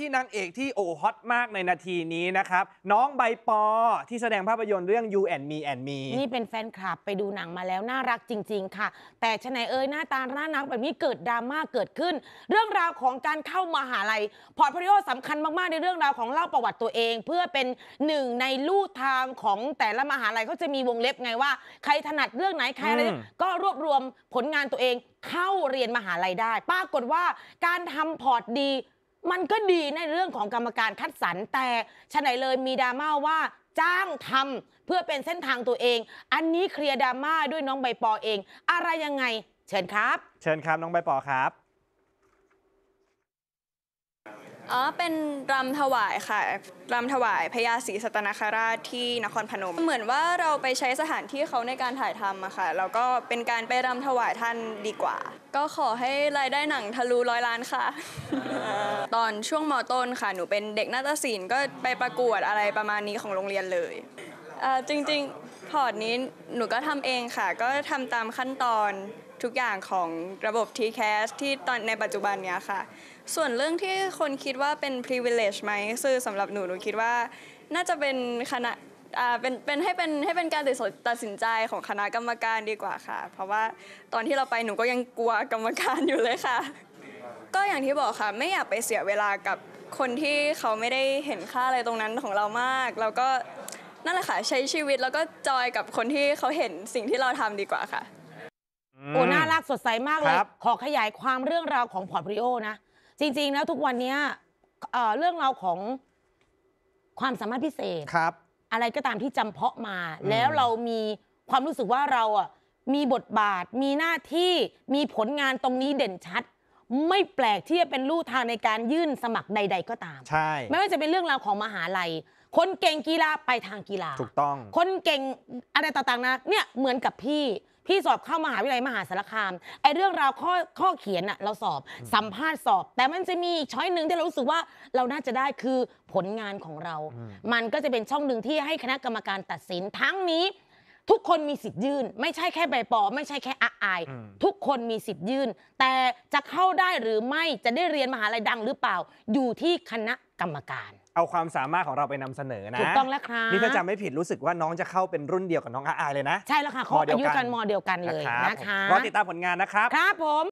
ที่นางเอกที่ โอ้ ฮอตมากในนาทีนี้นะครับ น้องใบปอที่แสดงภาพยนตร์เรื่อง You and Me and Me นี่เป็นแฟนคลับไปดูหนังมาแล้วน่ารักจริง ๆ ค่ะ แต่ชนายเอ้ย หน้าตาน้านักแบบนี้เกิดดราม่าเกิดขึ้น เรื่องราวของการเข้ามาหาลัยพอร์ตพิโอสำคัญมากๆ ในเรื่องราวของเล่าประวัติตัวเอง เพื่อเป็นหนึ่งในลู่ทางของแต่ละมหาลัยเขาจะมีวงเล็บไงว่าใครถนัดเรื่องไหนใครอะไรก็รวบรวมผลงานตัวเองเข้าเรียนมหาลัยได้ ปรากฏว่าการทำพอร์ตดีมันก็ดีในเรื่องของกรรมการคัดสรร แต่ฉไหนเลยมีดราม่าว่า จ้างทำเพื่อเป็นเส้นทางตัวเอง อันนี้เคลียร์ดราม่าด้วยน้องใบปอเอง อะไรยังไง เชิญครับ เชิญครับ น้องใบปอครับอ๋อเป็นรำถวายค่ะรำถวายพญาศรีสัตนคราชที่นครพนม เหมือนว่าเราไปใช้สถานที่เขาในการถ่ายทำอะค่ะ แล้วก็เป็นการไปรำถวายท่านดีกว่า ก็ขอให้รายได้หนังทะลุร้อยล้านค่ะ ตอนช่วงม ต้นค่ะ หนูเป็นเด็กนาฏศิลป์ก็ไปประกวดอะไรประมาณนี้ของโรงเรียนเลย จริงๆพอร์ตนี้หนูก็ทำเองค่ะ ก็ทำตามขั้นตอนทุกอย่างของระบบ TCAS ที่ตอนในปัจจุบันเนี้ยค่ะ ส่วนเรื่องที่คนคิดว่าเป็น privilege ไหมึือสำหรับหนูหนูคิดว่า น่าจะเป็นคณะอ่าเป็นเป็นให้เป็นให้เป็นการตัดสินใจของคณะกรรมการดีกว่าค่ะ เพราะว่าตอนที่เราไปหนูก็ยังกลัวกรรมการอยู่เลยค่ะ ก็อย่างที่บอกค่ะไม่อยากไปเสียเวลากับคนที่เขาไม่ได้เห็นค่าอะไรตรงนั้นของเรามากแล้วก็นั่นแหละค่ะใช้ชีวิตแล้วก็จอยกับคนที่เขาเห็นสิ่งที่เราทำดีกว่าค่ะโอ้น่ารักสดใส มากเลย ขอขยายความเรื่องราวของพอร์ตริโอนะ จริงๆ แล้วทุกวันนี้ เรื่องราวของความสามารถพิเศษ ครับ อะไรก็ตามที่จำเพาะมา แล้วเรามีความรู้สึกว่าเราอ่ะ มีบทบาท มีหน้าที่ มีผลงานตรงนี้เด่นชัดไม่แปลกที่จะเป็นลู่ทางในการยื่นสมัครใด ๆ ก็ตามใช่ไม่ว่าจะเป็นเรื่องราวของมหาลัยคนเก่งกีฬาไปทางกีฬาถูกต้องคนเก่งอะไรต่างๆนะเนี่ยเหมือนกับพี่ พี่สอบเข้ามหาวิทยาลัยมหาสารคามไอเรื่องราวข้อข้อเขียนอะเราสอบสัมภาษณ์สอบ แต่มันจะมีอีกช้อยหนึ่งที่เรารู้สึกว่าเราน่าจะได้คือผลงานของเรา มันก็จะเป็นช่องหนึ่งที่ให้คณะกรรมการตัดสินทั้งนี้ทุกคนมีสิทธิ์ยื่นไม่ใช่แค่ใบปอไม่ใช่แค่อาอาย ทุกคนมีสิทธิ์ยื่นแต่จะเข้าได้หรือไม่จะได้เรียนมหาลัยดังหรือเปล่า อยู่ที่คณะกรรมการ เอาความสามารถของเราไปนำเสนอนะถูกต้องแล้วครับนี่ถ้าจำไม่ผิดรู้สึกว่าน้องจะเข้าเป็นรุ่นเดียวกับน้องอาอายเลยนะ ใช่แล้วค่ะ ขอเดียวอายุกันกมอเดียวกันเลยนะคะรอติดตามผลงานนะครับครับผม